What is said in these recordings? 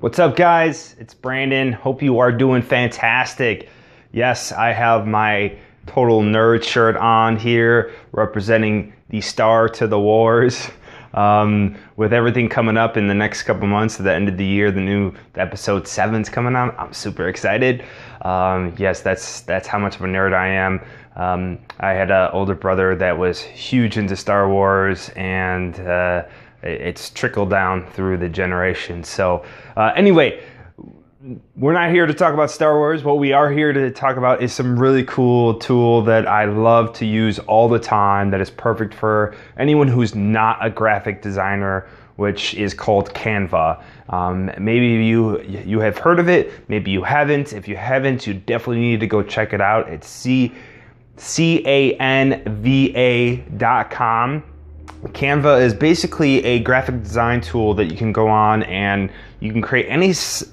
What's up, guys? It's Brandon. Hope you are doing fantastic. Yes, I have my total nerd shirt on here, representing the star to the wars. Um, with everything coming up in the next couple months at the end of the year, the new episode seven's coming out. I'm super excited. Um, yes, that's that's how much of a nerd I am. Um, I had an older brother that was huge into Star Wars and. Uh, it's trickled down through the generation. So, uh, anyway, we're not here to talk about Star Wars. What we are here to talk about is some really cool tool that I love to use all the time that is perfect for anyone who's not a graphic designer which is called Canva. Um, maybe you you have heard of it, maybe you haven't. If you haven't, you definitely need to go check it out. It's c c a n v a dot com. Canva is basically a graphic design tool that you can go on and you can create any s-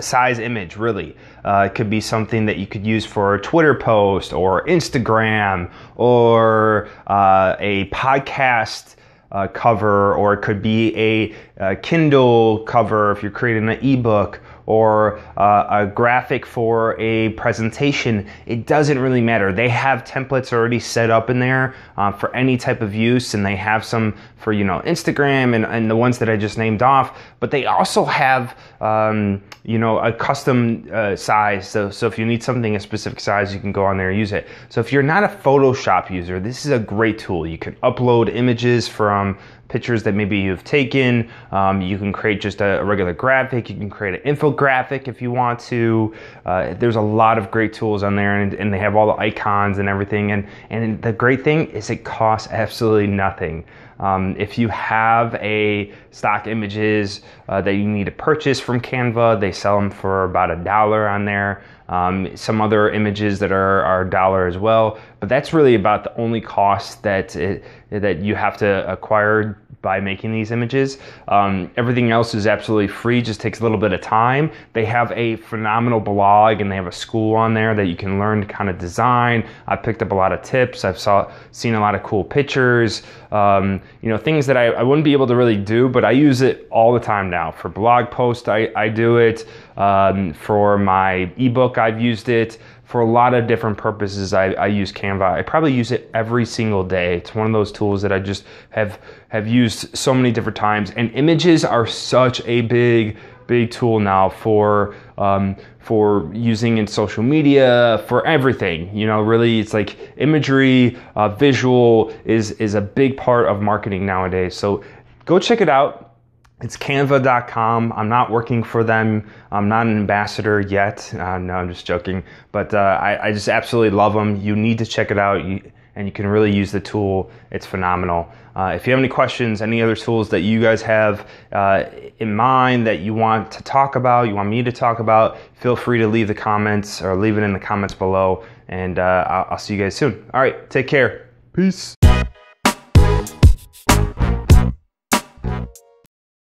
size image, really. Uh, it could be something that you could use for a Twitter post or Instagram or uh, a podcast. Uh, cover, or it could be a, a uh, Kindle cover if you're creating an ebook, or uh, a graphic for a presentation, it doesn't really matter. They have templates already set up in there uh, for any type of use, and they have some for you know Instagram and, and the ones that I just named off. But they also have um, you know a custom uh, size. So so if you need something a specific size, you can go on there and use it. So if you're not a Photoshop user, this is a great tool. You can upload images from pictures that maybe you've taken. Um, you can create just a, a, regular graphic. You can create an infographic if you want to. Uh, there's a lot of great tools on there, and, and they have all the icons and everything. And and the great thing is it costs absolutely nothing. Um, if you have a stock images uh, that you need to purchase from Canva, they sell them for about a dollar on there. Um, some other images that are, a dollar as well, but that's really about the only cost that it, that you have to acquire by making these images. Um, everything else is absolutely free, just takes a little bit of time. They have a phenomenal blog and they have a school on there that you can learn to kind of design. I picked up a lot of tips. I've saw, seen a lot of cool pictures. Um, you know things that I, I wouldn't be able to really do but i use it all the time now for blog posts i, I do it um, for my ebook i've used it for a lot of different purposes I, I use canva i probably use it every single day it's one of those tools that i just have have used so many different times and images are such a big big tool now for um, for using in social media for everything. You know, really, it's like imagery, uh, visual is is a big part of marketing nowadays. So go check it out. It's canva.com. I'm not working for them. I'm not an ambassador yet. Uh, no, I'm just joking. But uh, I, I, just absolutely love them. You need to check it out. You, and you can really use the tool. It's phenomenal. Uh, if you have any questions, any other tools that you guys have uh, in mind that you want to talk about, you want me to talk about, feel free to leave the comments or leave it in the comments below. And uh, I'll, I'll see you guys soon. All right, take care. Peace.